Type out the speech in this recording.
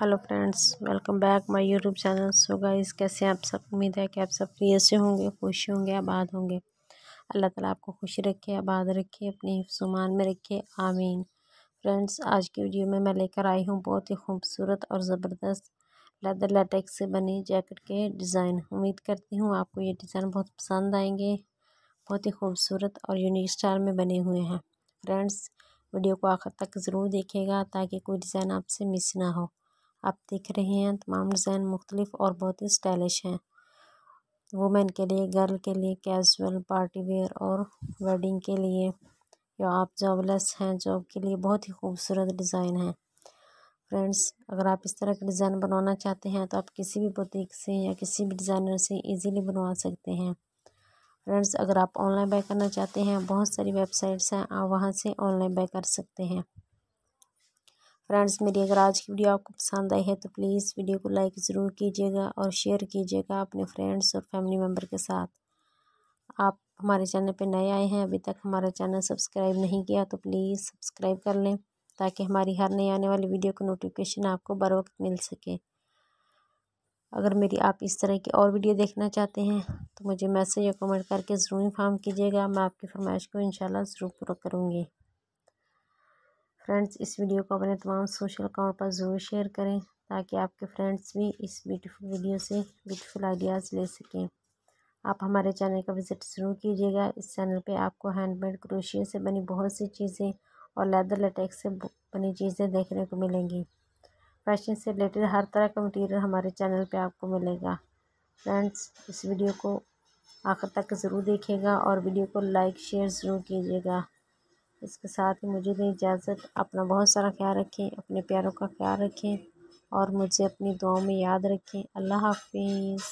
hello friends welcome back my YouTube channel so इस कैसे आप सब उम्मीद है कि आप सब फ्री से होंगे खुश होंगे आबाद होंगे अल्लाह ताला आपको खुश रखे आबाद रखे अपने हिफ्सुमान में रखे आमीन फ्रेंड्स आज की वीडियो में मैं लेकर आई हूँ बहुत ही खूबसूरत और ज़बरदस्त लेदर लेटेक्स से बनी जैकेट के डिज़ाइन उम्मीद करती हूँ आपको ये डिज़ाइन बहुत पसंद आएंगे बहुत ही खूबसूरत और यूनिक स्टाइल में बने हुए हैं फ्रेंड्स वीडियो को आखिर तक ज़रूर देखिएगा ताकि कोई डिज़ाइन आपसे मिस ना हो आप देख रहे हैं तमाम डिज़ाइन मुख्तलिफ और बहुत ही स्टाइलिश हैं वुमेन के लिए गर्ल के लिए कैजुअल पार्टी वेयर और वेडिंग के लिए या आप जॉबलेस हैं जॉब के लिए बहुत ही खूबसूरत डिज़ाइन है फ्रेंड्स अगर आप इस तरह के डिज़ाइन बनवाना चाहते हैं तो आप किसी भी बुटीक से या किसी भी डिज़ाइनर से इजीली बनवा सकते हैं फ्रेंड्स अगर आप ऑनलाइन बाय करना चाहते हैं बहुत सारी वेबसाइट्स हैं आप वहाँ से ऑनलाइन बाय कर सकते हैं फ्रेंड्स मेरी अगर आज की वीडियो आपको पसंद आई है तो प्लीज़ वीडियो को लाइक ज़रूर कीजिएगा और शेयर कीजिएगा अपने फ्रेंड्स और फैमिली मेम्बर के साथ आप हमारे चैनल पर नए आए हैं अभी तक हमारा चैनल सब्सक्राइब नहीं किया तो प्लीज़ सब्सक्राइब कर लें ताकि हमारी हर नई आने वाली वीडियो का नोटिफिकेशन आपको बर वक्त मिल सके अगर मेरी आप इस तरह की और वीडियो देखना चाहते हैं तो मुझे मैसेज या कमेंट करके ज़रूर इन्फॉर्म कीजिएगा मैं आपकी फरमाइश को इंशाल्लाह ज़रूर पूरा करूँगी फ्रेंड्स इस वीडियो को अपने तमाम सोशल अकाउंट पर ज़रूर शेयर करें ताकि आपके फ्रेंड्स भी इस ब्यूटीफुल वीडियो से ब्यूटीफुल आइडियाज़ ले सकें आप हमारे चैनल का विज़िट ज़रूर कीजिएगा इस चैनल पे आपको हैंडमेड क्रोशिया से बनी बहुत सी चीज़ें और लेदर लेटेक्स से बनी चीज़ें देखने को मिलेंगी फैशन से रिलेटेड हर तरह का मटीरियल हमारे चैनल पर आपको मिलेगा फ्रेंड्स इस वीडियो को आखिर तक ज़रूर देखिएगा और वीडियो को लाइक शेयर ज़रूर कीजिएगा इसके साथ ही मुझे दें इजाज़त अपना बहुत सारा ख्याल रखें अपने प्यारों का ख्याल रखें और मुझे अपनी दुआ में याद रखें अल्लाह हाफिज़